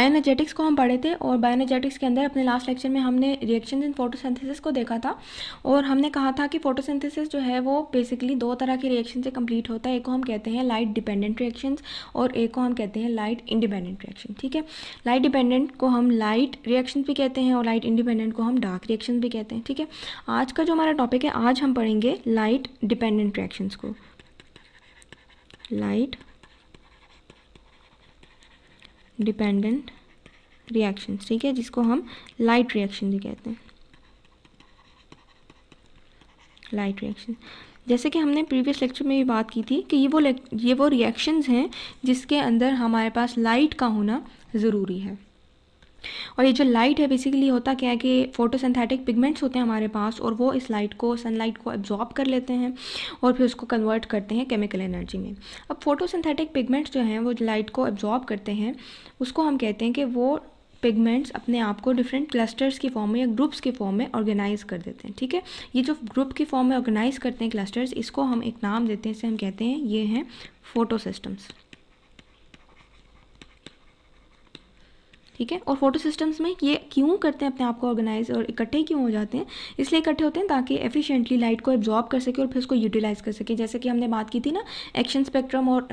बायोनर्जेटिक्स को हम पढ़े थे और बायोनर्जेटिक्स के अंदर अपने लास्ट लेक्चर में हमने रिएक्शन इन फोटोसिंथेसिस को देखा था और हमने कहा था कि फोटोसिंथेसिस जो है वो बेसिकली दो तरह के रिएक्शन से कंप्लीट होता है एक को हम कहते हैं लाइट डिपेंडेंट रिएक्शन और एक को हम कहते हैं लाइट इंडिपेंडेंट रिएक्शन ठीक है लाइट डिपेंडेंट को हम लाइट रिएक्शन भी कहते हैं और लाइट इंडिपेंडेंट को हम डार्क रिएक्शन भी कहते हैं ठीक है आज का जो हमारा टॉपिक है आज हम पढ़ेंगे लाइट डिपेंडेंट रिएक्शंस को लाइट डिपेंडेंट रिएक्शन ठीक है जिसको हम लाइट रिएक्शन भी कहते हैं लाइट रिएक्शन जैसे कि हमने प्रीवियस लेक्चर में भी बात की थी कि ये वो ये वो रिएक्शंस हैं जिसके अंदर हमारे पास लाइट का होना ज़रूरी है और ये जो लाइट है बेसिकली होता क्या है कि फोटोसिंथेटिक पिगमेंट्स होते हैं हमारे पास और वो इस लाइट को सनलाइट को एब्जॉर्ब कर लेते हैं और फिर उसको कन्वर्ट करते हैं केमिकल एनर्जी में अब फोटोसिंथेटिक पिगमेंट्स जो हैं वो लाइट को एब्जॉर्ब करते हैं उसको हम कहते हैं कि वो पिगमेंट्स अपने आप को डिफरेंट क्लस्टर्स के फॉर्म में या ग्रुप्स के फॉर्म में ऑर्गेनाइज कर देते हैं ठीक है ये जो ग्रुप के फॉर्म में ऑर्गेनाइज करते हैं क्लस्टर्स इसको हम एक नाम देते हैं इसे हम कहते हैं ये हैं फोटो सिस्टम्स ठीक है और फोटो सिस्टम्स में ये क्यों करते हैं अपने आप को ऑर्गेनाइज और इकट्ठे क्यों हो जाते हैं इसलिए इकट्ठे होते हैं ताकि एफिशिएंटली लाइट को एब्जॉर्ब कर सके और फिर उसको यूटिलाइज कर सके जैसे कि हमने बात की थी ना एक्शन स्पेक्ट्रम और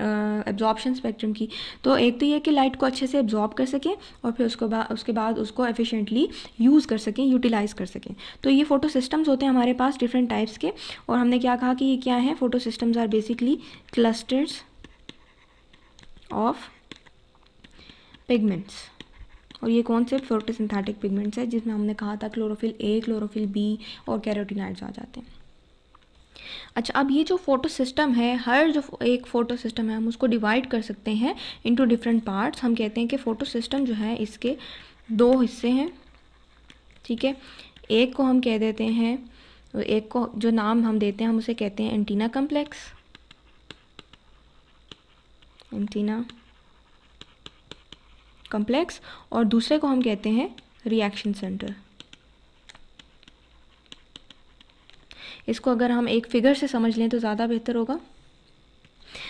एब्जॉर्प्शन स्पेक्ट्रम की तो एक तो ये कि लाइट को अच्छे से एब्जॉर्ब कर सकें और फिर उसको बा, उसके बाद उसको एफिशिएंटली यूज़ कर सकें यूटिलाइज कर सकें तो ये फोटो सिस्टम्स होते हैं हमारे पास डिफरेंट टाइप्स के और हमने क्या कहा कि ये क्या है photosystems are basically clusters of pigments और ये कौन से फोटोसिंथेटिक पिगमेंट्स है जिसमें हमने कहा था क्लोरोफिल ए क्लोरोफिल बी और कैरोटीनाइड्स आ जाते हैं अच्छा अब ये जो फोटो सिस्टम है हर जो एक फोटो सिस्टम है हम उसको डिवाइड कर सकते हैं इनटू डिफरेंट पार्ट्स हम कहते हैं कि फ़ोटो सिस्टम जो है इसके दो हिस्से हैं ठीक है एक को हम कह देते हैं एक को जो नाम हम देते हैं हम उसे कहते हैं एंटीना कम्प्लेक्स एंटीना कॉम्प्लेक्स और दूसरे को हम कहते हैं रिएक्शन सेंटर इसको अगर हम एक फिगर से समझ लें तो ज़्यादा बेहतर होगा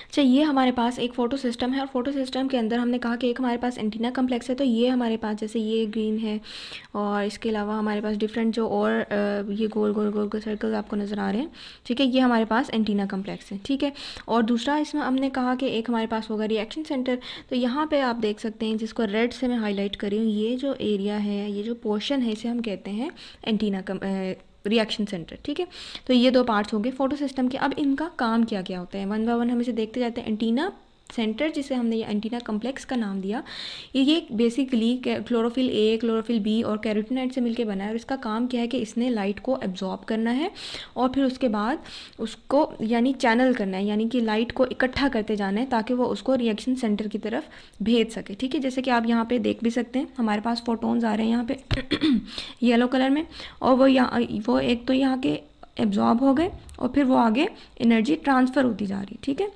अच्छा ये हमारे पास एक फ़ोटो सिस्टम है और फोटो सिस्टम के अंदर हमने कहा कि एक हमारे पास एंटीना कम्प्लेक्स है तो ये हमारे पास जैसे ये ग्रीन है और इसके अलावा हमारे पास डिफरेंट जो और ये गोल गोल गोल गोल सर्कल्स आपको नज़र आ रहे हैं ठीक है ये हमारे पास एंटीना कम्प्लेक्स है ठीक है और दूसरा इसमें हमने कहा कि एक हमारे पास होगा रिएक्शन सेंटर तो यहाँ पर आप देख सकते हैं जिसको रेड से मैं हाईलाइट करी हूँ ये जो एरिया है ये जो पोर्शन है इसे हम कहते हैं एंटीना रिएक्शन सेंटर ठीक है तो ये दो पार्ट्स होंगे फोटो सिस्टम के अब इनका काम क्या क्या होता है वन बाय वन हम इसे देखते जाते हैं एंटीना सेंटर जिसे हमने ये एंटीना कम्प्लेक्स का नाम दिया ये basically chlorophyll A chlorophyll B और कैरोटिनाइड से मिलके बना है और इसका काम क्या है कि इसने लाइट को एब्जॉर्ब करना है और फिर उसके बाद उसको यानी चैनल करना है यानी कि लाइट को इकट्ठा करते जाना है ताकि वो उसको रिएक्शन सेंटर की तरफ भेज सके ठीक है जैसे कि आप यहाँ पर देख भी सकते हैं हमारे पास फोटोन्स आ रहे हैं यहाँ पर येलो कलर में और वो यहाँ वो एक तो यहाँ के एब्जॉर्ब हो गए और फिर वो आगे एनर्जी ट्रांसफ़र होती जा रही ठीक है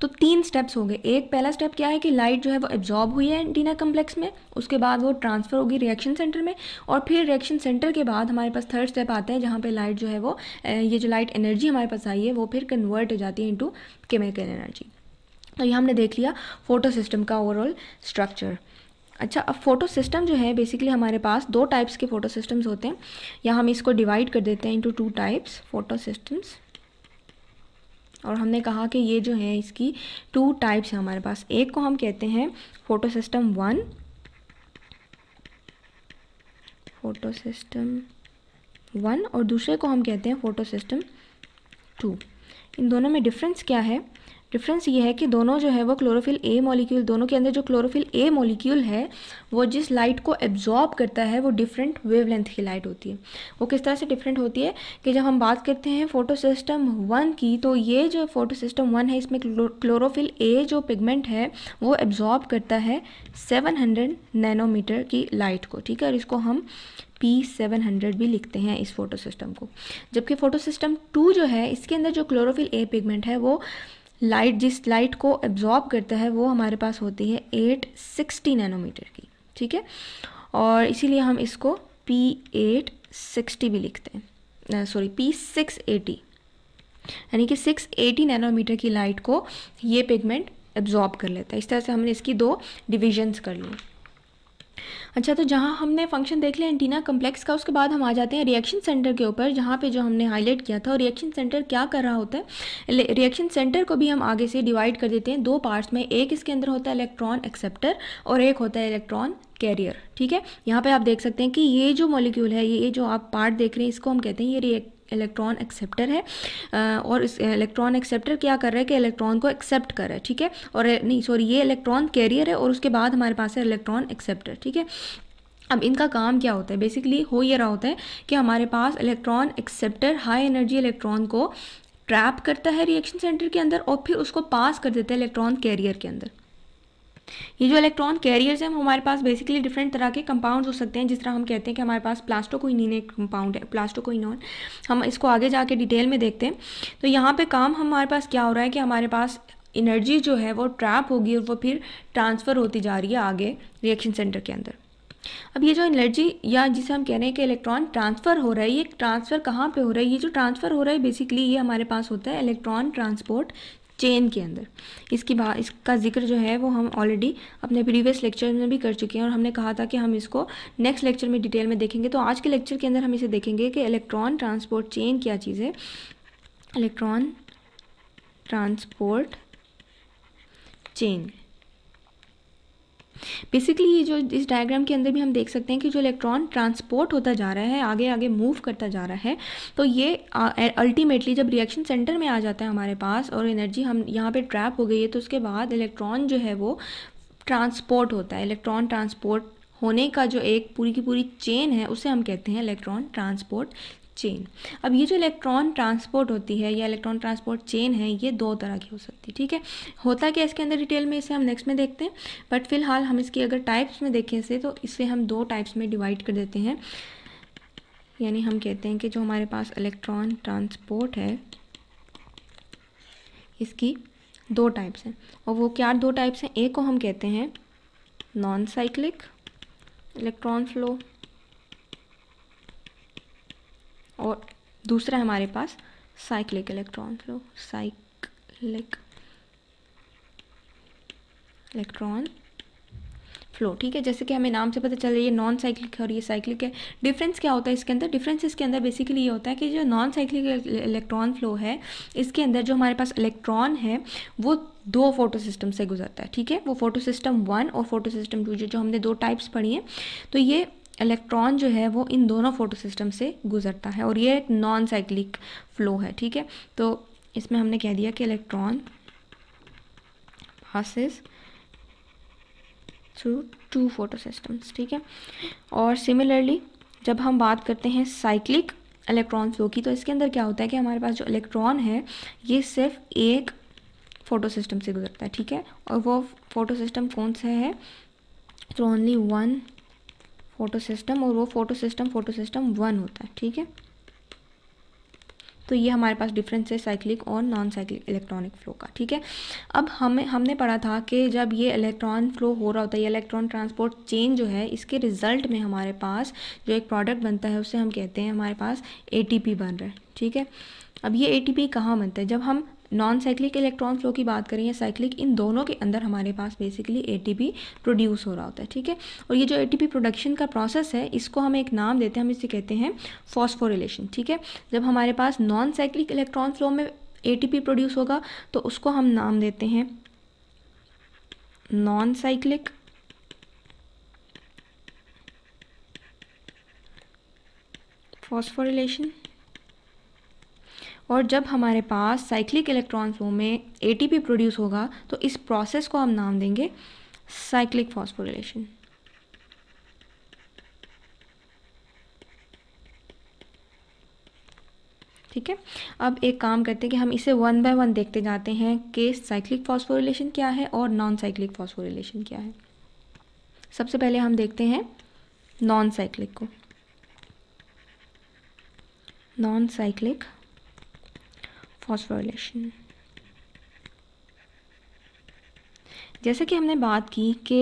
तो तीन स्टेप्स हो गए एक पहला स्टेप क्या है कि लाइट जो है वो एब्जॉर्ब हुई है एंटीना कम्प्लेक्स में उसके बाद वो ट्रांसफ़र होगी रिएक्शन सेंटर में और फिर रिएक्शन सेंटर के बाद हमारे पास थर्ड स्टेप आता है जहाँ पे लाइट जो है वो ये जो लाइट एनर्जी हमारे पास आई है वो फिर कन्वर्ट हो जाती है इंटू केमिकल एनर्जी तो ये हमने देख लिया फोटो सिस्टम का ओवरऑल स्ट्रक्चर अच्छा अब फोटो सिस्टम जो है बेसिकली हमारे पास दो टाइप्स के फोटो सिस्टम्स होते हैं या हम इसको डिवाइड कर देते हैं into two types photosystems और हमने कहा कि ये जो है इसकी टू टाइप्स हैं हमारे पास एक को हम कहते हैं photosystem one photosystem one और दूसरे को हम कहते हैं फोटो सिस्टम टू इन दोनों में डिफरेंस क्या है डिफरेंस ये है कि दोनों जो है वो क्लोरोफिल ए मॉलिक्यूल दोनों के अंदर जो क्लोरोफिल ए मॉलिक्यूल है वो जिस लाइट को एब्जॉर्ब करता है वो डिफरेंट वेवलेंथ की लाइट होती है वो किस तरह से डिफरेंट होती है कि जब हम बात करते हैं फोटो सिस्टम वन की तो ये जो फोटो सिस्टम वन है इसमें क्लोरोफिल ए जो पिगमेंट है वो एब्जॉर्ब करता है हंड्रेड नैनोमीटर की लाइट को ठीक है और इसको हम पी सेवन हंड्रेड भी लिखते हैं इस फोटो सिस्टम को जबकि फोटो सिस्टम टू जो है इसके अंदर जो क्लोरोफिल ए पिगमेंट है वो लाइट जिस लाइट को एब्जॉर्ब करता है वो हमारे पास होती है एट सिक्सटी नैनोमीटर की ठीक है और इसीलिए हम इसको पी एट सिक्सटी भी लिखते हैं सॉरी पी सिक्स एटी यानी कि सिक्स एटी नैनोमीटर की लाइट को ये पिगमेंट एब्जॉर्ब कर लेता है इस तरह से हमने इसकी दो डिविजन्स कर ली अच्छा तो जहाँ हमने फंक्शन देख लिया एंटीना कम्प्लेक्स का उसके बाद हम आ जाते हैं रिएक्शन सेंटर के ऊपर जहाँ पे जो हमने हाईलाइट किया था और रिएक्शन सेंटर क्या कर रहा होता है रिएक्शन सेंटर को भी हम आगे से डिवाइड कर देते हैं दो पार्ट्स में एक इसके अंदर होता है इलेक्ट्रॉन एक्सेप्टर और एक होता है इलेक्ट्रॉन कैरियर ठीक है यहाँ पर आप देख सकते हैं कि ये जो मॉलिक्यूल है ये जो आप पार्ट देख रहे हैं इसको हम कहते हैं ये रिएक्ट इलेक्ट्रॉन एक्सेप्टर है और इस इलेक्ट्रॉन एक्सेप्टर क्या कर रहा है कि इलेक्ट्रॉन को एक्सेप्ट कर रहा है ठीक है और नहीं सॉरी ये इलेक्ट्रॉन कैरियर है और उसके बाद हमारे पास है इलेक्ट्रॉन एक्सेप्टर ठीक है अब इनका काम क्या होता है बेसिकली हो ये रहा होता है कि हमारे पास electron acceptor high energy electron को ट्रैप करता है रिएक्शन सेंटर के अंदर और फिर उसको पास कर देता है इलेक्ट्रॉन कैरियर के अंदर ये जो इलेक्ट्रॉन कैरियर्स हैं हमारे पास बेसिकली डिफरेंट तरह के कंपाउंड हो सकते हैं जिस तरह हम कहते हैं कि हमारे पास प्लास्टोकोइनिन एक कंपाउंड है प्लास्टोकोइनॉन हम इसको आगे जाके डिटेल में देखते हैं तो यहाँ पे काम हमारे पास क्या हो रहा है कि हमारे पास एनर्जी जो है वो ट्रैप होगी और वो फिर ट्रांसफ़र होती जा रही है आगे रिएक्शन सेंटर के अंदर अब ये जो एनर्जी या जिसे हम कह रहे हैं कि इलेक्ट्रॉन ट्रांसफ़र हो रहा है ये ट्रांसफ़र कहाँ पे हो रहा है ये जो ट्रांसफ़र हो रहा है बेसिकली ये हमारे पास होता है इलेक्ट्रॉन ट्रांसपोर्ट चेन के अंदर इसकी बात इसका जिक्र जो है वो हम ऑलरेडी अपने प्रीवियस लेक्चर में भी कर चुके हैं और हमने कहा था कि हम इसको नेक्स्ट लेक्चर में डिटेल में देखेंगे तो आज के लेक्चर के अंदर हम इसे देखेंगे कि इलेक्ट्रॉन ट्रांसपोर्ट चेन क्या चीज़ है इलेक्ट्रॉन ट्रांसपोर्ट चेन बेसिकली ये जो इस डायग्राम के अंदर भी हम देख सकते हैं कि जो इलेक्ट्रॉन ट्रांसपोर्ट होता जा रहा है आगे आगे मूव करता जा रहा है तो ये अल्टीमेटली जब रिएक्शन सेंटर में आ जाता है हमारे पास और एनर्जी हम यहाँ पर ट्रैप हो गई है तो उसके बाद इलेक्ट्रॉन जो है वो ट्रांसपोर्ट होता है इलेक्ट्रॉन ट्रांसपोर्ट होने का जो एक पूरी की पूरी चेन है उसे हम कहते हैं इलेक्ट्रॉन ट्रांसपोर्ट चेन अब ये जो इलेक्ट्रॉन ट्रांसपोर्ट होती है या इलेक्ट्रॉन ट्रांसपोर्ट चेन है ये दो तरह की हो सकती है ठीक है होता क्या इसके अंदर डिटेल में इसे हम नेक्स्ट में देखते हैं बट फिलहाल हम इसकी अगर टाइप्स में देखें इसे तो इसे हम दो टाइप्स में डिवाइड कर देते हैं यानी हम कहते हैं कि जो हमारे पास इलेक्ट्रॉन ट्रांसपोर्ट है इसकी दो टाइप्स हैं और वो क्या दो टाइप्स हैं एक को हम कहते हैं नॉन साइक्लिक इलेक्ट्रॉन फ्लो और दूसरा हमारे पास cyclic electron flow cyclic electron flow ठीक है जैसे कि हमें नाम से पता चल रही है नॉन साइक्लिक है और ये साइक्लिक है डिफरेंस क्या होता है इसके अंदर डिफरेंस इसके अंदर बेसिकली ये होता है कि जो नॉन साइक्लिक इलेक्ट्रॉन फ्लो है इसके अंदर जो हमारे पास इलेक्ट्रॉन है वो दो फोटो सिस्टम से गुजरता है ठीक है वो फोटो सिस्टम वन और फोटो सिस्टम टू जो हमने दो टाइप्स पढ़ी हैं तो ये इलेक्ट्रॉन जो है वो इन दोनों फोटो सिस्टम से गुजरता है और ये एक नॉन साइक्लिक फ्लो है ठीक है तो इसमें हमने कह दिया कि electron passes through two photosystems ठीक है और सिमिलरली जब हम बात करते हैं साइक्लिक इलेक्ट्रॉन फ्लो की तो इसके अंदर क्या होता है कि हमारे पास जो इलेक्ट्रॉन है ये सिर्फ एक फोटो सिस्टम से गुजरता है ठीक है और वो फोटो सिस्टम कौन सा है तो ओनली वन फोटो सिस्टम और वो photosystem photosystem one होता है ठीक है तो ये हमारे पास डिफरेंस है साइक्लिक और नॉन साइक्लिक इलेक्ट्रॉनिक फ्लो का ठीक है अब हमें हमने पढ़ा था कि जब ये इलेक्ट्रॉन फ्लो हो रहा होता है ये इलेक्ट्रॉन ट्रांसपोर्ट चेन जो है इसके रिजल्ट में हमारे पास जो एक प्रोडक्ट बनता है उसे हम कहते हैं हमारे पास ए बन रहा है ठीक है अब ये ए टी पी कहाँ बनता है जब हम नॉन साइक्लिक इलेक्ट्रॉन फ्लो की बात करें या साइक्लिक इन दोनों के अंदर हमारे पास बेसिकली ए प्रोड्यूस हो रहा होता है ठीक है और ये जो ए प्रोडक्शन का प्रोसेस है इसको हम एक नाम देते हैं हम इसे कहते हैं फॉस्फोरिलेशन ठीक है जब हमारे पास नॉन साइक्लिक इलेक्ट्रॉन फ्लो में ए प्रोड्यूस होगा तो उसको हम नाम देते हैं नॉन साइक्लिक फॉस्फोरिलेशन और जब हमारे पास साइक्लिक इलेक्ट्रॉन्सों में ए प्रोड्यूस होगा तो इस प्रोसेस को हम नाम देंगे साइक्लिक फॉस्फोरिलेशन ठीक है अब एक काम करते हैं कि हम इसे वन बाय वन देखते जाते हैं कि साइक्लिक फॉस्फोरिलेशन क्या है और नॉन साइक्लिक फॉस्फोरिलेशन क्या है सबसे पहले हम देखते हैं नॉन साइक्लिक को नॉन साइक्लिक फॉस्फोरिलेशन जैसे कि हमने बात की कि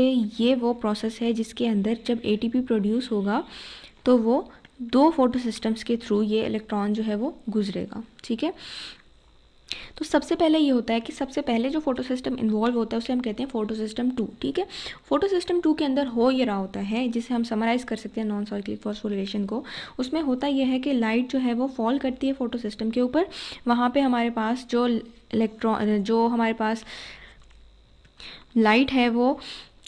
ये वो प्रोसेस है जिसके अंदर जब एटीपी प्रोड्यूस होगा तो वो दो फोटो सिस्टम्स के थ्रू ये इलेक्ट्रॉन जो है वो गुजरेगा ठीक है तो सबसे पहले ये होता है कि सबसे पहले जो फोटो सिस्टम इन्वॉल्व होता है उसे हम कहते हैं फोटो सिस्टम टू ठीक है फोटो सिस्टम टू के अंदर हो ये रहा होता है जिसे हम समराइज कर सकते हैं नॉन सर्कुलर फॉस्फोरिलेशन को उसमें होता यह है कि लाइट जो है वो फॉल करती है फोटो सिस्टम के ऊपर वहाँ पर हमारे पास जो इलेक्ट्रॉन जो हमारे पास लाइट है वो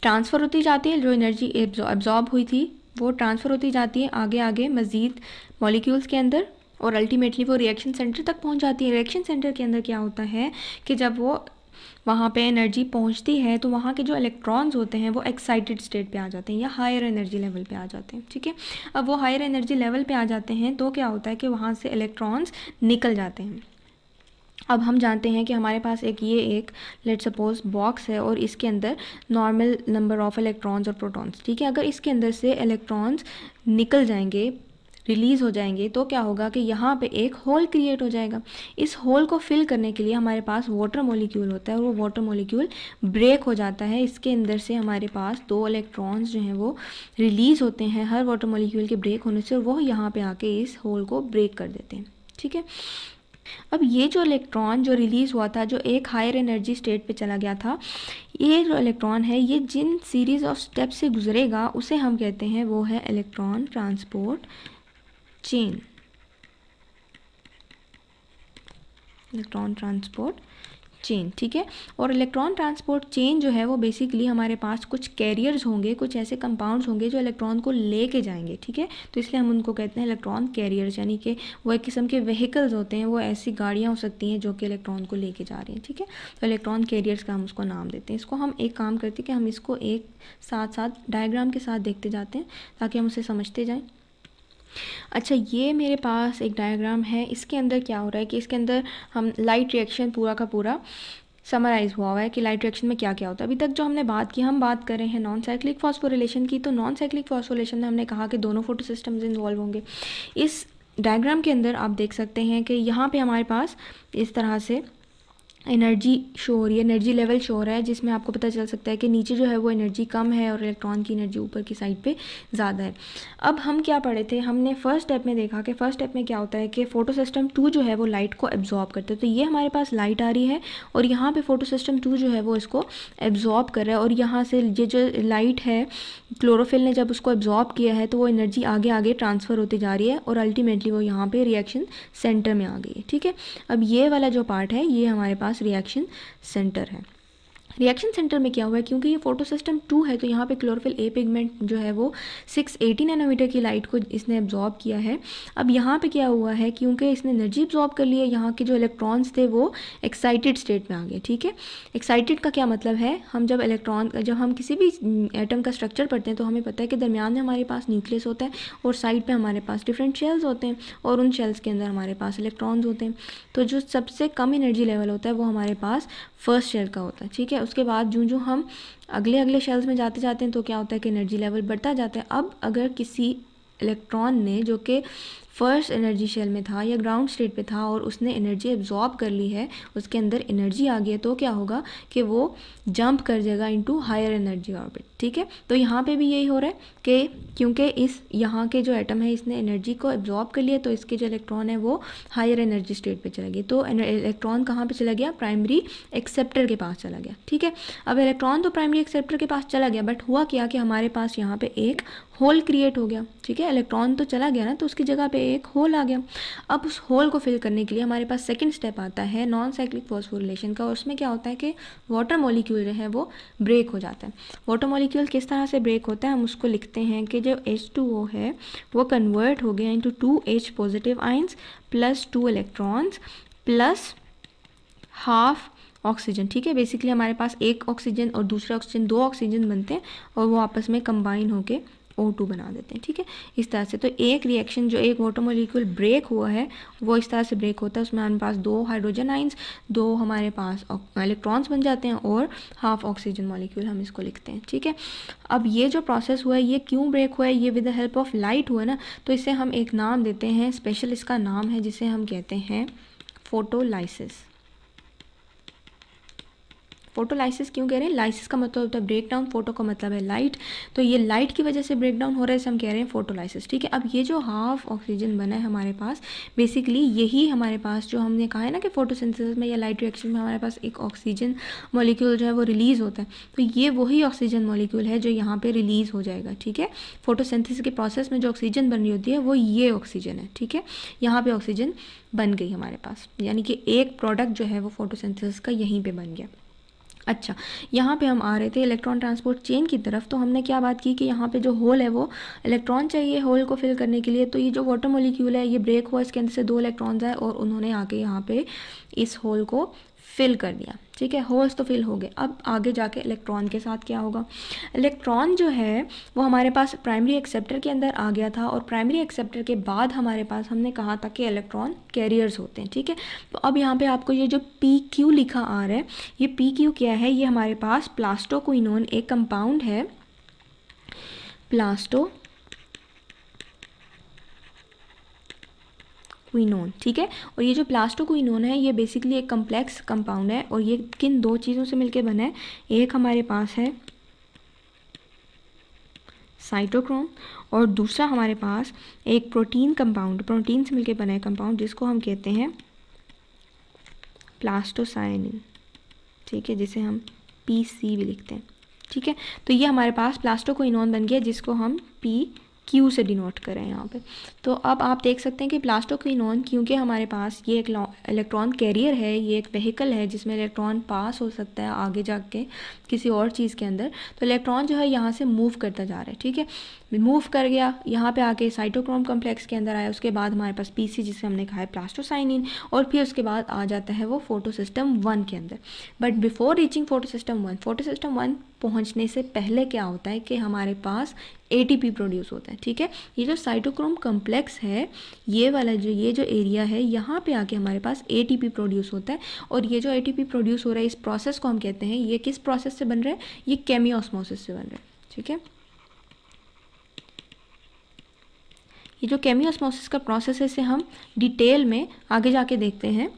ट्रांसफ़र होती जाती है जो एनर्जी एब्जॉर्ब हुई थी वो ट्रांसफ़र होती जाती है आगे आगे मज़ीद मॉलिक्यूल्स के अंदर और अल्टीमेटली वो रिएक्शन सेंटर तक पहुंच जाती है रिएक्शन सेंटर के अंदर क्या होता है कि जब वो वहाँ पे एनर्जी पहुँचती है तो वहाँ के जो इलेक्ट्रॉन्स होते हैं वो एक्साइटेड स्टेट पे आ जाते हैं या हायर एनर्जी लेवल पे आ जाते हैं ठीक है अब वो हायर एनर्जी लेवल पे आ जाते हैं तो क्या होता है कि वहाँ से इलेक्ट्रॉन्स निकल जाते हैं अब हम जानते हैं कि हमारे पास एक ये एक लेट सपोज बॉक्स है और इसके अंदर नॉर्मल नंबर ऑफ़ इलेक्ट्रॉन्स और प्रोटॉन्स ठीक है अगर इसके अंदर से इलेक्ट्रॉन्स निकल जाएंगे रिलीज़ हो जाएंगे तो क्या होगा कि यहाँ पे एक होल क्रिएट हो जाएगा इस होल को फिल करने के लिए हमारे पास वाटर मोलिक्यूल होता है और वो वाटर मोलिक्यूल ब्रेक हो जाता है इसके अंदर से हमारे पास दो इलेक्ट्रॉन्स जो हैं वो रिलीज़ होते हैं हर वाटर मोलिक्यूल के ब्रेक होने से वो यहाँ पर आके इस होल को ब्रेक कर देते हैं ठीक है अब ये जो इलेक्ट्रॉन जो रिलीज़ हुआ था जो एक हायर एनर्जी स्टेट पे चला गया था ये जो इलेक्ट्रॉन है ये जिन सीरीज़ ऑफ स्टेप से गुजरेगा उसे हम कहते हैं वो है electron transport chain electron transport chain ठीक है और इलेक्ट्रॉन ट्रांसपोर्ट चेन जो है वो बेसिकली हमारे पास कुछ कैरियर्स होंगे कुछ ऐसे कंपाउंड्स होंगे जो इलेक्ट्रॉन को लेके जाएंगे ठीक है तो इसलिए हम उनको कहते हैं इलेक्ट्रॉन कैरियर्स यानी कि वो एक किस्म के व्हीकल्स होते हैं वो ऐसी गाड़ियाँ हो सकती हैं जो कि इलेक्ट्रॉन को लेके जा रही हैं ठीक है तो इलेक्ट्रॉन कैरियर्स का हम उसको नाम देते हैं इसको हम एक काम करते हैं कि हम इसको एक साथ साथ डायग्राम के साथ देखते जाते हैं ताकि हम उसे समझते जाएँ अच्छा ये मेरे पास एक डायग्राम है इसके अंदर क्या हो रहा है कि इसके अंदर हम लाइट रिएक्शन पूरा का पूरा समराइज़ हुआ हुआ है कि लाइट रिएक्शन में क्या क्या होता है अभी तक जो हमने बात की हम बात कर रहे हैं नॉन साइक्लिक फॉस्फोरिलेशन की तो नॉन साइक्लिक फॉस्फोरिलेशन में हमने कहा कि दोनों फोटो सिस्टम्स इन्वॉल्व होंगे इस डायग्राम के अंदर आप देख सकते हैं कि यहाँ पे हमारे पास इस तरह से एनर्जी शो हो रही है एनर्जी लेवल शो हो रहा है जिसमें आपको पता चल सकता है कि नीचे जो है वो एनर्जी कम है और इलेक्ट्रॉन की एनर्जी ऊपर की साइड पे ज़्यादा है अब हम क्या पढ़े थे हमने फर्स्ट स्टेप में देखा कि फर्स्ट स्टेप में क्या होता है कि फोटो सिस्टम टू जो है वो लाइट को एब्जॉर्ब करता है तो ये हमारे पास लाइट आ रही है और यहाँ पर फोटो सिस्टम टू जो है वो इसको एब्जॉर्ब कर रहा है और यहाँ से ये जो लाइट है क्लोरोफिल ने जब उसको एब्जॉर्ब किया है तो वो एनर्जी आगे आगे ट्रांसफ़र होती जा रही है और अल्टीमेटली वो यहाँ पर रिएक्शन सेंटर में आ गई है ठीक है अब ये वाला जो पार्ट है ये हमारे पास पास रिएक्शन सेंटर है रिएक्शन सेंटर में क्या हुआ है क्योंकि ये फोटो सिस्टम टू है तो यहाँ पे क्लोरोफिल ए पिगमेंट जो है वो सिक्स एटी नैनोमीटर की लाइट को इसने एब्जॉर्ब किया है अब यहाँ पे क्या हुआ है क्योंकि इसने एनर्जी एब्जॉर्ब कर लिया यहाँ के जो इलेक्ट्रॉन्स थे वो एक्साइटेड स्टेट में आ गए ठीक है एक्साइटेड का क्या मतलब है हम जब इलेक्ट्रॉन जब हम किसी भी एटम हम्म, का स्ट्रक्चर पढ़ते हैं तो हमें पता है कि दरमियान में हमारे पास न्यूक्लियस होता है और साइड पर हमारे पास डिफरेंट शेल्स होते हैं और उन शेल्स के अंदर हमारे पास इलेक्ट्रॉन्स होते हैं तो जो सबसे कम एनर्जी लेवल होता है वो हमारे पास फर्स्ट शेल का होता है ठीक है उसके बाद जो जो हम अगले अगले शेल्स में जाते जाते हैं तो क्या होता है कि एनर्जी लेवल बढ़ता जाता है अब अगर किसी इलेक्ट्रॉन ने जो कि फर्स्ट एनर्जी शेल में था या ग्राउंड स्टेट पे था और उसने एनर्जी एब्जॉर्ब कर ली है उसके अंदर एनर्जी आ गई है तो क्या होगा कि वो जंप कर जाएगा इनटू हायर एनर्जी ऑर्बिट ठीक है तो यहाँ पे भी यही हो रहा है कि क्योंकि इस यहाँ के जो एटम है इसने एनर्जी को एब्जॉर्ब कर लिया तो इसके जो इलेक्ट्रॉन है वो हायर एनर्जी स्टेट पर चला गया तो इलेक्ट्रॉन कहाँ पर चला गया प्राइमरी एक्सेप्टर के पास चला गया ठीक है अब इलेक्ट्रॉन तो प्राइमरी एक्सेप्टर के पास चला गया बट हुआ क्या कि हमारे पास यहाँ पर एक होल क्रिएट हो गया ठीक है इलेक्ट्रॉन तो चला गया ना तो उसकी जगह पे एक होल आ गया अब उस होल को फिल करने के लिए हमारे पास सेकंड स्टेप आता है नॉन साइक्लिक फॉस्फोरिलेशन का और उसमें क्या होता है कि वाटर मॉलिक्यूल जो है वो ब्रेक हो जाता है वाटर मॉलिक्यूल किस तरह से ब्रेक होता है हम उसको लिखते हैं कि जो एच है वो कन्वर्ट हो गया into two H positive ions plus two electrons plus half oxygen ठीक है बेसिकली हमारे पास एक ऑक्सीजन और दूसरा ऑक्सीजन दो ऑक्सीजन बनते हैं और वो आपस में कंबाइन होके ओ टू बना देते हैं ठीक है इस तरह से तो एक रिएक्शन जो एक वाटर मोलिक्यूल ब्रेक हुआ है वो इस तरह से ब्रेक होता है उसमें हमारे पास दो हाइड्रोजन आइंस दो हमारे पास इलेक्ट्रॉन्स बन जाते हैं और हाफ ऑक्सीजन मॉलिक्यूल हम इसको लिखते हैं ठीक है अब ये जो प्रोसेस हुआ है ये क्यों ब्रेक हुआ है ये with the help of light हुआ है ना तो इसे हम एक नाम देते हैं स्पेशल इसका नाम है जिसे हम कहते हैं फोटोलाइसिस फोटोलाइसिस क्यों कह रहे हैं लाइसिस का मतलब होता है ब्रेक डाउन फोटो का मतलब है लाइट तो ये लाइट की वजह से ब्रेक डाउन हो रहा है इसे हम कह रहे हैं फोटोलाइसिस ठीक है अब ये जो हाफ ऑक्सीजन बना है हमारे पास बेसिकली यही हमारे पास जो हमने कहा है ना कि फोटोसिंथेसिस में या लाइट रिएक्शन में हमारे पास एक ऑक्सीजन मॉलिक्यूल जो है वो रिलीज़ होता है तो ये वही ऑक्सीजन मॉलिक्यूल है जो यहाँ पर रिलीज़ हो जाएगा ठीक है फोटोसिंथेसिस के प्रोसेस में जो ऑक्सीजन बन रही होती है वो ये ऑक्सीजन है ठीक है यहाँ पर ऑक्सीजन बन गई हमारे पास यानी कि एक प्रोडक्ट जो है वो फोटोसिंथेसिस का यहीं पे बन गया अच्छा यहाँ पे हम आ रहे थे इलेक्ट्रॉन ट्रांसपोर्ट चेन की तरफ तो हमने क्या बात की कि यहाँ पे जो होल है वो इलेक्ट्रॉन चाहिए होल को फिल करने के लिए तो ये जो वाटर मोलिक्यूल है ये ब्रेक हुआ इसके अंदर से दो इलेक्ट्रॉन्स आए और उन्होंने आके यहाँ पे इस होल को फिल कर दिया ठीक है होल्स तो फिल हो गए अब आगे जाके इलेक्ट्रॉन के साथ क्या होगा इलेक्ट्रॉन जो है वो हमारे पास प्राइमरी एक्सेप्टर के अंदर आ गया था और प्राइमरी एक्सेप्टर के बाद हमारे पास हमने कहा था कि इलेक्ट्रॉन कैरियर्स होते हैं ठीक है तो अब यहाँ पे आपको ये जो पी क्यू लिखा आ रहा है ये पी क्यू क्या है ये हमारे पास प्लास्टोकोइनोन एक कंपाउंड है प्लास्टो क्विनोन ठीक है और ये जो प्लास्टो क्विनोन है ये बेसिकली एक कम्प्लेक्स कंपाउंड है और ये किन दो चीज़ों से मिलके बना है एक हमारे पास है साइटोक्रोम और दूसरा हमारे पास एक प्रोटीन कंपाउंड प्रोटीन से मिलके बना है कंपाउंड जिसको हम कहते हैं प्लास्टोसाइनिन ठीक है जिसे हम पी सी भी लिखते हैं ठीक है तो ये हमारे पास प्लास्टोकोइनोन बन गया जिसको हम पी क्यू से डिनोट करें यहाँ पे तो अब आप देख सकते हैं कि प्लास्टोक्विनोन क्योंकि हमारे पास ये एक इलेक्ट्रॉन कैरियर है ये एक वहीकल है जिसमें इलेक्ट्रॉन पास हो सकता है आगे जाके किसी और चीज़ के अंदर तो इलेक्ट्रॉन जो है यहाँ से मूव करता जा रहा है ठीक है मूव कर गया यहाँ पे आके साइटोक्रोम कम्प्लेक्स के अंदर आया उसके बाद हमारे पास पीसी जिसे हमने कहा है प्लास्टोसाइनिन और फिर उसके बाद आ जाता है वो फोटो सिस्टम वन के अंदर but before reaching photosystem one photosystem one पहुँचने से पहले क्या होता है कि हमारे पास ए प्रोड्यूस होता है ठीक है ये जो साइटोक्रोम कम्प्लेक्स है ये वाला जो ये जो एरिया है यहाँ पर आके हमारे पास ए प्रोड्यूस होता है और ये जो ए प्रोड्यूस हो रहा है इस प्रोसेस को हम कहते हैं ये किस प्रोसेस से बन रहा है ये केमियोसमोसिस से बन रहा है ठीक है ये जो केमियोसमोसिस का प्रोसेस है इसे हम डिटेल में आगे जाके देखते हैं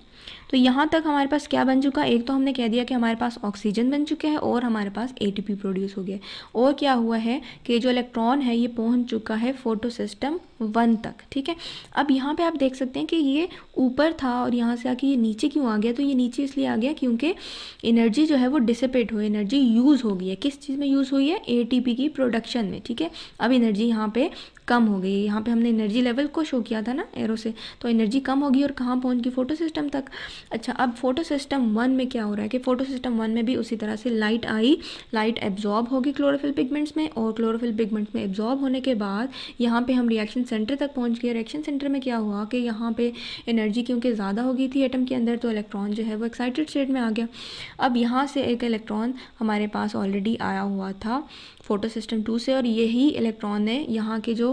तो यहाँ तक हमारे पास क्या बन चुका एक तो हमने कह दिया कि हमारे पास ऑक्सीजन बन चुका है और हमारे पास एटीपी प्रोड्यूस हो गया और क्या हुआ है कि जो इलेक्ट्रॉन है ये पहुँच चुका है फोटो सिस्टम वन तक ठीक है अब यहाँ पे आप देख सकते हैं कि ये ऊपर था और यहाँ से आके ये नीचे क्यों आ गया तो ये नीचे इसलिए आ गया क्योंकि एनर्जी जो है वो डिसिपेट हुई एनर्जी यूज़ हो गई है किस चीज़ में यूज़ हुई है ए की प्रोडक्शन में ठीक है अब एनर्जी यहाँ पर कम हो गई यहाँ पर हमने एनर्जी लेवल को शो किया था ना एरो से तो एनर्जी कम होगी और कहाँ पहुँच गई फोटो सिस्टम तक अच्छा अब फोटो सिस्टम वन में क्या हो रहा है कि फोटो सिस्टम वन में भी उसी तरह से लाइट आई लाइट एब्जॉर्ब होगी क्लोरोफिल पिगमेंट्स में और क्लोरोफिल पिगमेंट्स में एब्जॉर्ब होने के बाद यहाँ पे हम रिएक्शन सेंटर तक पहुंच गया रिएक्शन सेंटर में क्या हुआ कि यहाँ पे एनर्जी क्योंकि ज़्यादा हो गई थी एटम के अंदर तो इलेक्ट्रॉन जो है वो एक्साइटेड स्टेट में आ गया अब यहाँ से एक इलेक्ट्रॉन हमारे पास ऑलरेडी आया हुआ था फोटो सिस्टम टू से और यही इलेक्ट्रॉन ने यहाँ के जो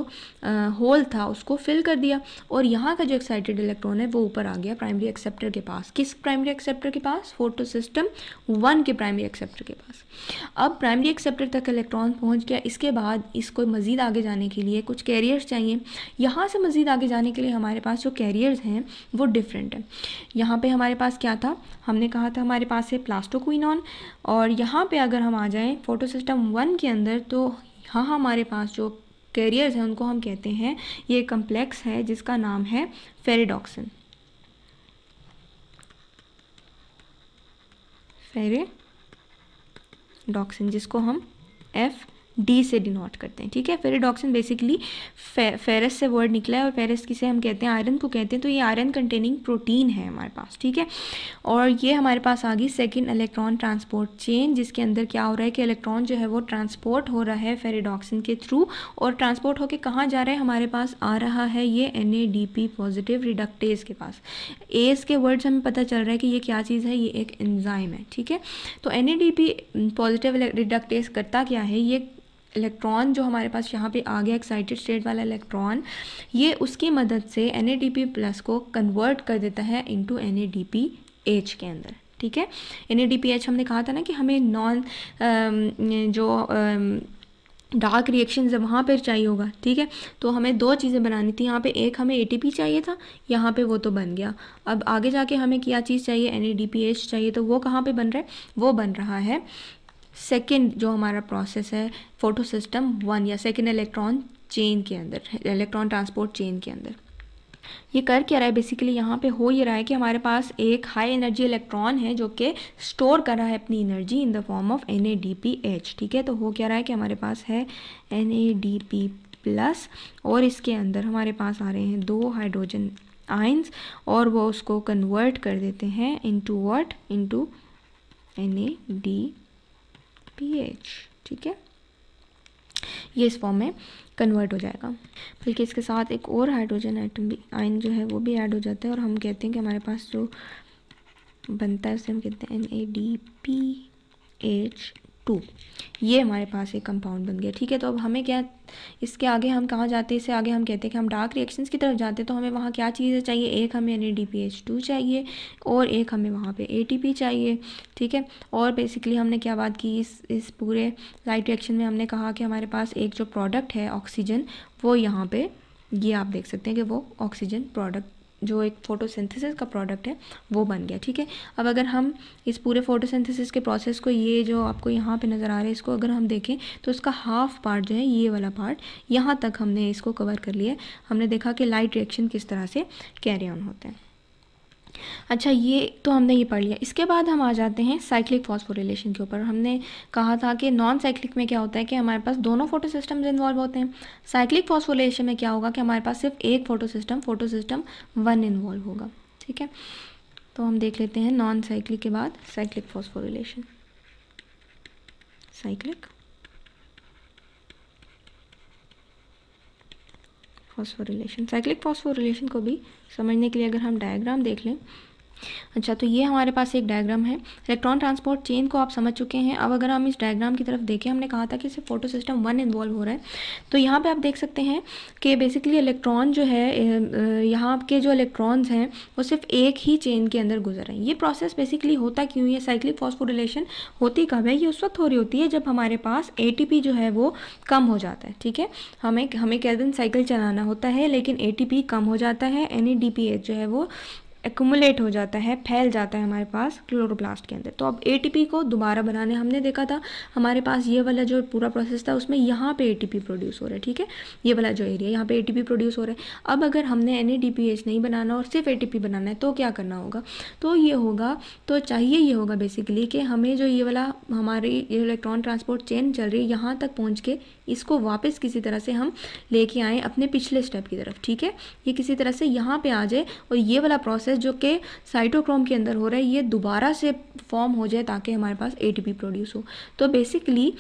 होल था उसको फिल कर दिया और यहाँ का जो एक्साइटेड इलेक्ट्रॉन है वो ऊपर आ गया प्राइमरी एक्सेप्टर के पास किस प्राइमरी एक्सेप्टर के पास फोटो सिस्टम वन के प्राइमरी एक्सेप्टर के पास अब प्राइमरी एक्सेप्टर तक इलेक्ट्रॉन पहुँच गया इसके बाद इसको मज़ीद आगे जाने के लिए कुछ कैरियर्स चाहिए यहाँ से मज़ीद आगे जाने के लिए हमारे पास जो कैरियर्स हैं वो डिफरेंट हैं यहाँ पे हमारे पास क्या था हमने कहा था हमारे पास है प्लास्टोक्विनॉन और यहाँ पे अगर हम आ जाएँ फोटो सिस्टम वन के अंदर तो यहाँ हमारे पास जो कैरियर्स हैं उनको हम कहते हैं ये कम्प्लेक्स है जिसका नाम है फेरेडॉक्सन फेरे फेरेडॉक्सिन जिसको हम एफ डी से डिनोट करते हैं ठीक है फेरेडॉक्सिन बेसिकली फे, फेरस से वर्ड निकला है और फेरस किसे हम कहते हैं आयरन को कहते हैं तो ये आयरन कंटेनिंग प्रोटीन है हमारे पास ठीक है और ये हमारे पास आ गई सेकेंड इलेक्ट्रॉन ट्रांसपोर्ट चेन जिसके अंदर क्या हो रहा है कि इलेक्ट्रॉन जो है वो ट्रांसपोर्ट हो रहा है फेरेडॉक्सिन के थ्रू और ट्रांसपोर्ट होकर कहाँ जा रहा है हमारे पास आ रहा है ये एन पॉजिटिव रिडक्टेज के पास एस के वर्ड्स हमें पता चल रहा है कि ये क्या चीज़ है ये एक एंजाइम है ठीक है तो एन पॉजिटिव रिडक्टेज करता क्या है ये इलेक्ट्रॉन जो हमारे पास यहाँ पे आ गया एक्साइटेड स्टेट वाला इलेक्ट्रॉन ये उसकी मदद से एन प्लस को कन्वर्ट कर देता है इंटू एन एच के अंदर ठीक है एन हमने कहा था ना कि हमें नॉन जो डार्क रिएक्शन जब वहाँ पर चाहिए होगा ठीक है तो हमें दो चीज़ें बनानी थी यहाँ पे एक हमें एटीपी चाहिए था यहाँ पे वो तो बन गया अब आगे जाके हमें क्या चीज़ चाहिए एन चाहिए तो वो कहाँ पे बन रहा है वो बन रहा है सेकेंड जो हमारा प्रोसेस है फोटो सिस्टम वन या सेकेंड इलेक्ट्रॉन चेन के अंदर इलेक्ट्रॉन ट्रांसपोर्ट चेन के अंदर ये कर क्या रहा है बेसिकली यहाँ पे हो ये रहा है कि हमारे पास एक हाई एनर्जी इलेक्ट्रॉन है जो कि स्टोर कर रहा है अपनी energy in the form of N ठीक है तो हो क्या रहा है कि हमारे पास है एन प्लस और इसके अंदर हमारे पास आ रहे हैं दो हाइड्रोजन आइंस और वो उसको कन्वर्ट कर देते हैं into what into N A D PH ठीक है ये इस फॉर्म में कन्वर्ट हो जाएगा बल्कि इसके साथ एक और हाइड्रोजन आइटम भी आयन जो है वो भी ऐड हो जाता है और हम कहते हैं कि हमारे पास जो बनता है उसे हम कहते हैं N A D P H two ये हमारे पास एक कंपाउंड बन गया ठीक है तो अब हमें क्या इसके आगे हम कहाँ जाते हैं इससे आगे हम कहते हैं कि हम डार्क रिएक्शंस की तरफ जाते हैं तो हमें वहाँ क्या चीज़ें चाहिए एक हमें यानी डी पी एच टू चाहिए और एक हमें वहाँ पे ए टी पी चाहिए ठीक है और बेसिकली हमने क्या बात की इस इस पूरे लाइट रिएक्शन में हमने कहा कि हमारे पास एक जो प्रोडक्ट है ऑक्सीजन वो यहाँ पर ये आप देख सकते हैं कि वो ऑक्सीजन प्रोडक्ट जो एक फोटोसिंथेसिस का प्रोडक्ट है वो बन गया ठीक है अब अगर हम इस पूरे फोटोसिंथेसिस के प्रोसेस को ये जो आपको यहाँ पे नज़र आ रहा है इसको अगर हम देखें तो उसका हाफ पार्ट जो है ये वाला पार्ट यहाँ तक हमने इसको कवर कर लिया हमने देखा कि लाइट रिएक्शन किस तरह से कैरी ऑन होते हैं अच्छा ये तो हमने ये पढ़ लिया इसके बाद हम आ जाते हैं साइक्लिक फॉस्फोरिलेशन के ऊपर हमने कहा था कि नॉन साइक्लिक में क्या होता है कि हमारे पास दोनों फोटो सिस्टम्स इन्वॉल्व होते हैं साइक्लिक फॉस्फोरिलेशन में क्या होगा कि हमारे पास सिर्फ एक photosystem photosystem one involve होगा ठीक है तो हम देख लेते हैं नॉन साइक्लिक के बाद cyclic phosphorylation cyclic phosphorylation cyclic phosphorylation को भी समझने के लिए अगर हम डायग्राम देख लें अच्छा तो ये हमारे पास एक डायग्राम है इलेक्ट्रॉन ट्रांसपोर्ट चेन को आप समझ चुके हैं अब अगर हम इस डायग्राम की तरफ देखें हमने कहा था कि सिर्फ फोटो सिस्टम वन इन्वॉल्व हो रहा है तो यहाँ पर आप देख सकते हैं कि बेसिकली इलेक्ट्रॉन जो है यहाँ के जो इलेक्ट्रॉन्स हैं वो सिर्फ एक ही चेन के अंदर गुजर रहे हैं ये प्रोसेस बेसिकली होता क्यों है साइक्लिक फॉस्फोरिलेशन होती कब है ये उस वक्त हो रही होती है जब हमारे पास ए जो है वो कम हो जाता है ठीक है हमें हमें दिन साइकिल चलाना होता है लेकिन ए कम हो जाता है एन e जो है वो एकुमुलेट हो जाता है फैल जाता है हमारे पास क्लोरोप्लास्ट के अंदर तो अब एटीपी को दोबारा बनाने हमने देखा था हमारे पास ये वाला जो पूरा प्रोसेस था उसमें यहाँ पे एटीपी प्रोड्यूस हो रहा है ठीक है ये वाला जो एरिया यहाँ पे एटीपी प्रोड्यूस हो रहा है अब अगर हमने एन नहीं बनाना और सिर्फ पी बनाना है तो क्या करना होगा तो ये होगा तो चाहिए ये होगा बेसिकली कि हमें जो ये वाला हमारी ये इलेक्ट्रॉन ट्रांसपोर्ट चेन चल रही है यहाँ तक पहुँच के इसको वापस किसी तरह से हम लेके आएँ अपने पिछले स्टेप की तरफ ठीक है ये किसी तरह से यहाँ पर आ जाए और ये वाला प्रोसेस प्रोसेस जो कि साइटोक्रोम के अंदर हो रहा है ये दोबारा से फॉर्म हो जाए ताकि हमारे पास एटीपी प्रोड्यूस हो तो बेसिकली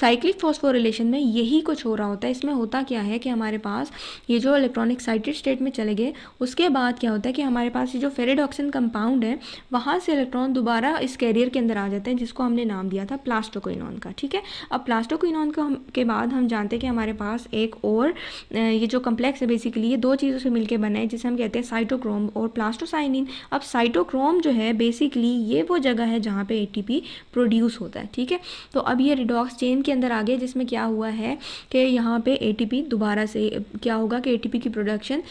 साइक्लिक फॉस्फोरिलेशन में यही कुछ हो रहा होता है इसमें होता क्या है कि हमारे पास ये जो इलेक्ट्रॉनिक साइटेड स्टेट में चले गए उसके बाद क्या होता है कि हमारे पास ये जो फेरेडॉक्सिन कंपाउंड है वहाँ से इलेक्ट्रॉन दोबारा इस कैरियर के अंदर आ जाते हैं जिसको हमने नाम दिया था प्लास्टोकोइनॉन का ठीक है अब प्लास्टोकोइनॉन का हम के बाद हम जानते हैं कि हमारे पास एक और ये जो कम्प्लेक्स है बेसिकली ये दो चीज़ों से मिलकर बना है जिसे हम कहते हैं साइटोक्रोम और प्लास्टोसाइनिन अब साइटोक्रोम जो है बेसिकली ये वो जगह है जहाँ पर ए प्रोड्यूस होता है ठीक है तो अब ये रिडॉक्स चेन के के अंदर आ गए जिसमें क्या हुआ है कि यहाँ पे एटीपी दोबारा से क्या होगा कि एटीपी की प्रोडक्शन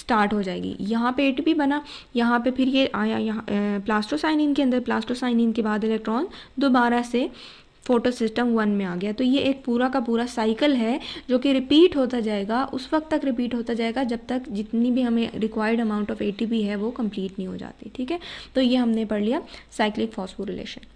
स्टार्ट हो जाएगी यहाँ पे एटीपी बना यहाँ पे फिर ये आया यहाँ प्लास्टोसाइनिन के अंदर प्लास्टोसाइनिन के बाद इलेक्ट्रॉन दोबारा से फोटो सिस्टम वन में आ गया तो ये एक पूरा का पूरा साइकिल है जो कि रिपीट होता जाएगा उस वक्त तक रिपीट होता जाएगा जब तक जितनी भी हमें रिक्वायर्ड अमाउंट ऑफ एटीपी है वो कंप्लीट नहीं हो जाती ठीक है तो ये हमने पढ़ लिया साइक्लिक फॉस्फोरिलेशन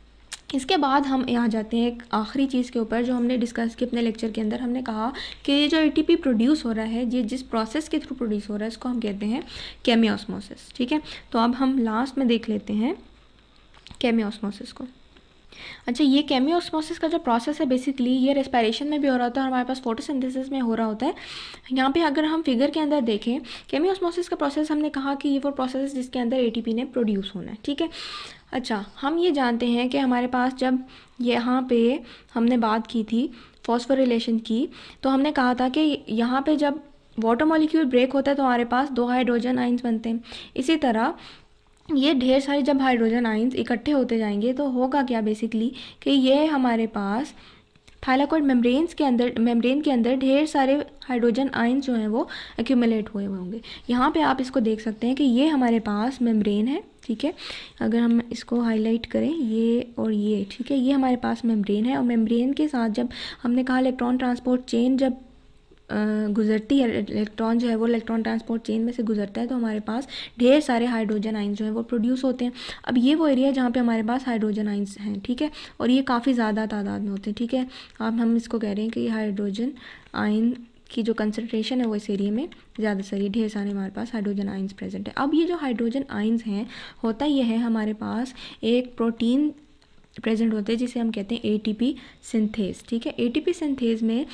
इसके बाद हम यहाँ जाते हैं एक आखिरी चीज़ के ऊपर जो हमने डिस्कस की अपने लेक्चर के अंदर हमने कहा कि ये जो एटीपी प्रोड्यूस हो रहा है ये जिस प्रोसेस के थ्रू प्रोड्यूस हो रहा है इसको हम कहते हैं केमियोसमोसिस ठीक है तो अब हम लास्ट में देख लेते हैं केमियोसमोसिस को अच्छा ये केमियोस्मोसिस का जो प्रोसेस है बेसिकली ये रेस्पायरेशन में भी हो रहा होता है और हमारे पास फोटोसिंथेसिस में हो रहा होता है यहाँ पे अगर हम फिगर के अंदर देखें केमियोस्मोसिस का प्रोसेस हमने कहा कि ये वो प्रोसेस है जिसके अंदर एटीपी ने प्रोड्यूस होना है ठीक है अच्छा हम ये जानते हैं कि हमारे पास जब यहाँ पे हमने बात की थी फॉस्फोरिलेशन की तो हमने कहा था कि यहाँ पे जब वाटर मॉलिक्यूल ब्रेक होता है तो हमारे पास दो हाइड्रोजन आइंस बनते हैं इसी तरह ये ढेर सारे जब हाइड्रोजन आइंस इकट्ठे होते जाएंगे तो होगा क्या बेसिकली कि ये हमारे पास थाइलाकोड मेम्ब्रेन्स के अंदर मेम्ब्रेन के अंदर ढेर सारे हाइड्रोजन आइंस जो हैं वो एक्यूमुलेट हुए हुए होंगे यहाँ पे आप इसको देख सकते हैं कि ये हमारे पास मेम्ब्रेन है ठीक है अगर हम इसको हाईलाइट करें ये और ये ठीक है ये हमारे पास मेम्ब्रेन है और मेम्ब्रेन के साथ जब हमने कहा इलेक्ट्रॉन ट्रांसपोर्ट चेन जब गुजरती है इलेक्ट्रॉन जो है वो इलेक्ट्रॉन ट्रांसपोर्ट चेन में से गुजरता है तो हमारे पास ढेर सारे हाइड्रोजन आइंस जो हैं वो प्रोड्यूस होते हैं अब ये वो एरिया जहाँ पे हमारे पास हाइड्रोजन आइंस हैं ठीक है और ये काफ़ी ज़्यादा तादाद में होते हैं ठीक है अब हम इसको कह रहे हैं कि हाइड्रोजन आइन की जो कंसनट्रेशन है वो इस एरिए में ज़्यादा सही ढेर सारे हमारे पास हाइड्रोजन आइंस प्रेजेंट है अब ये जो हाइड्रोजन आइंस हैं होता यह है हमारे पास एक प्रोटीन प्रेजेंट होते हैं जिसे हम कहते हैं एटीपी सिंथेस ठीक है एटीपी सिंथेस में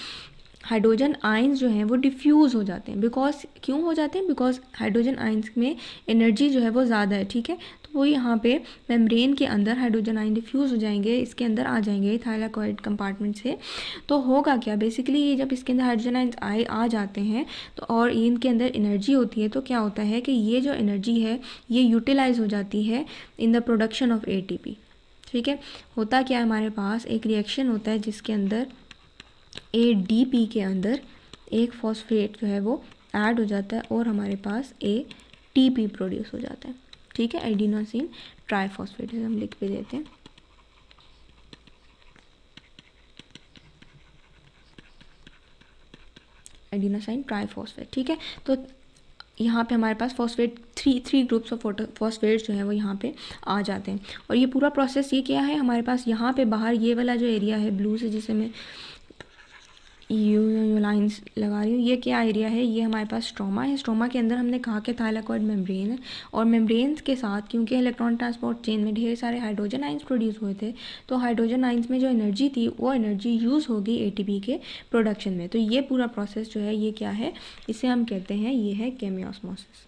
हाइड्रोजन आइंस जो हैं वो डिफ्यूज़ हो जाते हैं बिकॉज क्यों हो जाते हैं बिकॉज हाइड्रोजन आइंस में एनर्जी जो है वो ज़्यादा है ठीक है तो वो यहाँ पे मेम्ब्रेन के अंदर हाइड्रोजन आइन डिफ्यूज़ हो जाएंगे इसके अंदर आ जाएंगे थाइलाकॉइड कंपार्टमेंट से तो होगा क्या बेसिकली ये जब इसके अंदर हाइड्रोजन आइंस आए आ जाते हैं तो और इनके अंदर एनर्जी होती है तो क्या होता है कि ये जो एनर्जी है ये यूटिलाइज हो जाती है in the production of A ठीक है होता क्या है हमारे पास एक रिएक्शन होता है जिसके अंदर ए डी पी के अंदर एक फॉस्फेट जो है वो ऐड हो जाता है और हमारे पास ए टी पी प्रोड्यूस हो जाता है ठीक है एडिनोसिन ट्राईफॉस्फेट इसे हम लिख भी देते हैं एडिनोसाइन ट्राईफॉस्फेट ठीक है तो यहाँ पे हमारे पास phosphate three three groups of phosphate जो है वो यहाँ पे आ जाते हैं और ये पूरा प्रोसेस ये क्या है हमारे पास यहाँ पे बाहर ये वाला जो एरिया है ब्लू से जिसे मैं यू यू यू लाइन्स लगा रही हूँ ये क्या एरिया है ये हमारे पास स्ट्रोमा है स्ट्रोमा के अंदर हमने कहा कि थायलाकॉइड मेम्ब्रेन है और मेम्ब्रेन्स के साथ क्योंकि इलेक्ट्रॉन ट्रांसपोर्ट चेन में ढेर सारे हाइड्रोजन आइंस प्रोड्यूस हुए थे तो हाइड्रोजन आइंस में जो एनर्जी थी वो एनर्जी यूज़ होगी ए के प्रोडक्शन में तो ये पूरा प्रोसेस जो है ये क्या है इसे हम कहते हैं ये है केमियोसमोसिस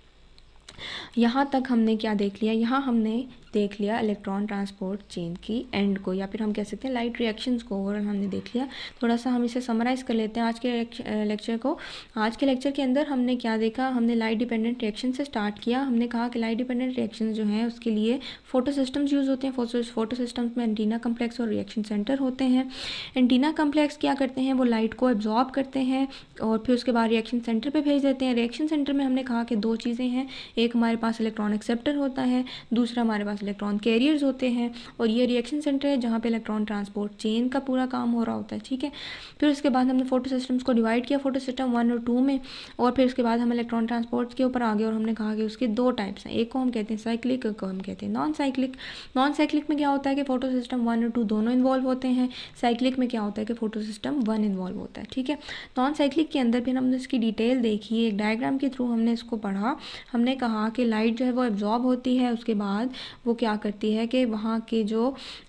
यहाँ तक हमने क्या देख लिया यहाँ हमने देख लिया इलेक्ट्रॉन ट्रांसपोर्ट चेन की एंड को या फिर हम कह सकते हैं लाइट रिएक्शंस को ओवरऑल हमने देख लिया थोड़ा सा हम इसे समराइज़ कर लेते हैं आज के लेक्चर को आज के लेक्चर के अंदर हमने क्या देखा हमने लाइट डिपेंडेंट रिएक्शन से स्टार्ट किया हमने कहा कि लाइट डिपेंडेंट रिएक्शन जो हैं उसके लिए फोटो सिस्टम्स यूज़ होते हैं फोटो फोटो सिस्टम्स में एंटीना कम्प्लेक्स और रिएक्शन सेंटर होते हैं एंटीना कम्प्लेक्स क्या करते हैं वो लाइट को एब्जॉर्ब करते हैं और फिर उसके बाद रिएक्शन सेंटर पर भेज देते हैं रिएक्शन सेंटर में हमने कहा कि दो चीज़ें हैं एक हमारे पास इलेक्ट्रॉन एक्सेप्टर होता है दूसरा हमारे पास इलेक्ट्रॉन कैरियर्स होते हैं और ये रिएक्शन सेंटर है जहाँ पे इलेक्ट्रॉन ट्रांसपोर्ट चेन का पूरा काम हो रहा होता है ठीक है फिर उसके बाद हमने फोटो सिस्टम्स को डिवाइड किया फोटो सिस्टम वन और टू में और फिर उसके बाद हम इलेक्ट्रॉन ट्रांसपोर्ट के ऊपर आ गए और हमने कहा कि उसके दो टाइप्स हैं एक को हम कहते हैं साइक्लिक एक को हम कहते हैं नॉन साइक्लिक नॉन साइक्लिक में क्या होता है कि फोटो सिस्टम वन और टू दोनों इन्वॉल्व होते हैं साइक्लिक में क्या होता है कि फोटो सिस्टम वन इन्वॉल्व होता है ठीक है नॉन साइक्लिक के अंदर फिर हमने इसकी डिटेल देखी एक डायग्राम के थ्रू हमने इसको पढ़ा हमने कहा कि लाइट जो है वो एब्जॉर्ब होती है उसके बाद वो क्या करती है कि वहाँ के जो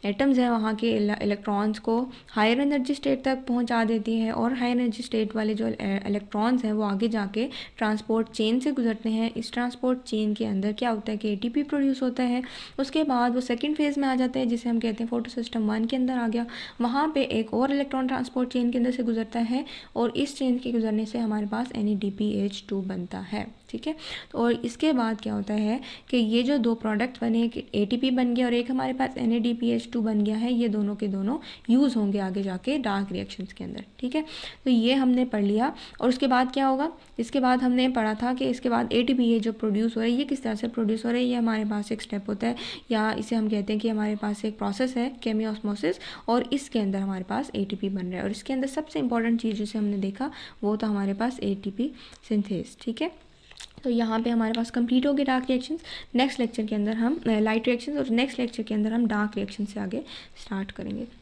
एटम्स हैं वहाँ के इलेक्ट्रॉन्स को हायर एनर्जी स्टेट तक पहुँचा देती है और हायर एनर्जी स्टेट वाले जो इलेक्ट्रॉन्स हैं वो आगे जाके ट्रांसपोर्ट चेन से गुजरते हैं इस ट्रांसपोर्ट चेन के अंदर क्या होता है कि ए प्रोड्यूस होता है उसके बाद वो सेकेंड फेज़ में आ जाते हैं जिसे हम कहते हैं फोटो सिस्टम वन के अंदर आ गया वहाँ पर एक और इलेक्ट्रॉन ट्रांसपोर्ट चेन के अंदर से गुजरता है और इस चेन के गुजरने से हमारे पास एन e बनता है ठीक है तो और इसके बाद क्या होता है कि ये जो दो प्रोडक्ट बने एक ए बन गया और एक हमारे पास एन बन गया है ये दोनों के दोनों यूज़ होंगे आगे जाके डार्क रिएक्शन के अंदर ठीक है तो ये हमने पढ़ लिया और उसके बाद क्या होगा इसके बाद हमने पढ़ा था कि इसके बाद ए ये जो प्रोड्यूस हो रहा है ये किस तरह से प्रोड्यूस हो रहा है ये हमारे पास एक स्टेप होता है या इसे हम कहते हैं कि हमारे पास एक प्रोसेस है केमियोसमोसिस और इसके अंदर हमारे पास ए बन रहा है और इसके अंदर सबसे इंपॉर्टेंट चीज़ जिसे हमने देखा वो था हमारे पास ए टी सिंथेस ठीक है तो यहाँ पे हमारे पास कंप्लीट हो गए डार्क रिएक्शन नेक्स्ट लेक्चर के अंदर हम लाइट रिएक्शन और नेक्स्ट लेक्चर के अंदर हम डार्क रिएक्शन से आगे स्टार्ट करेंगे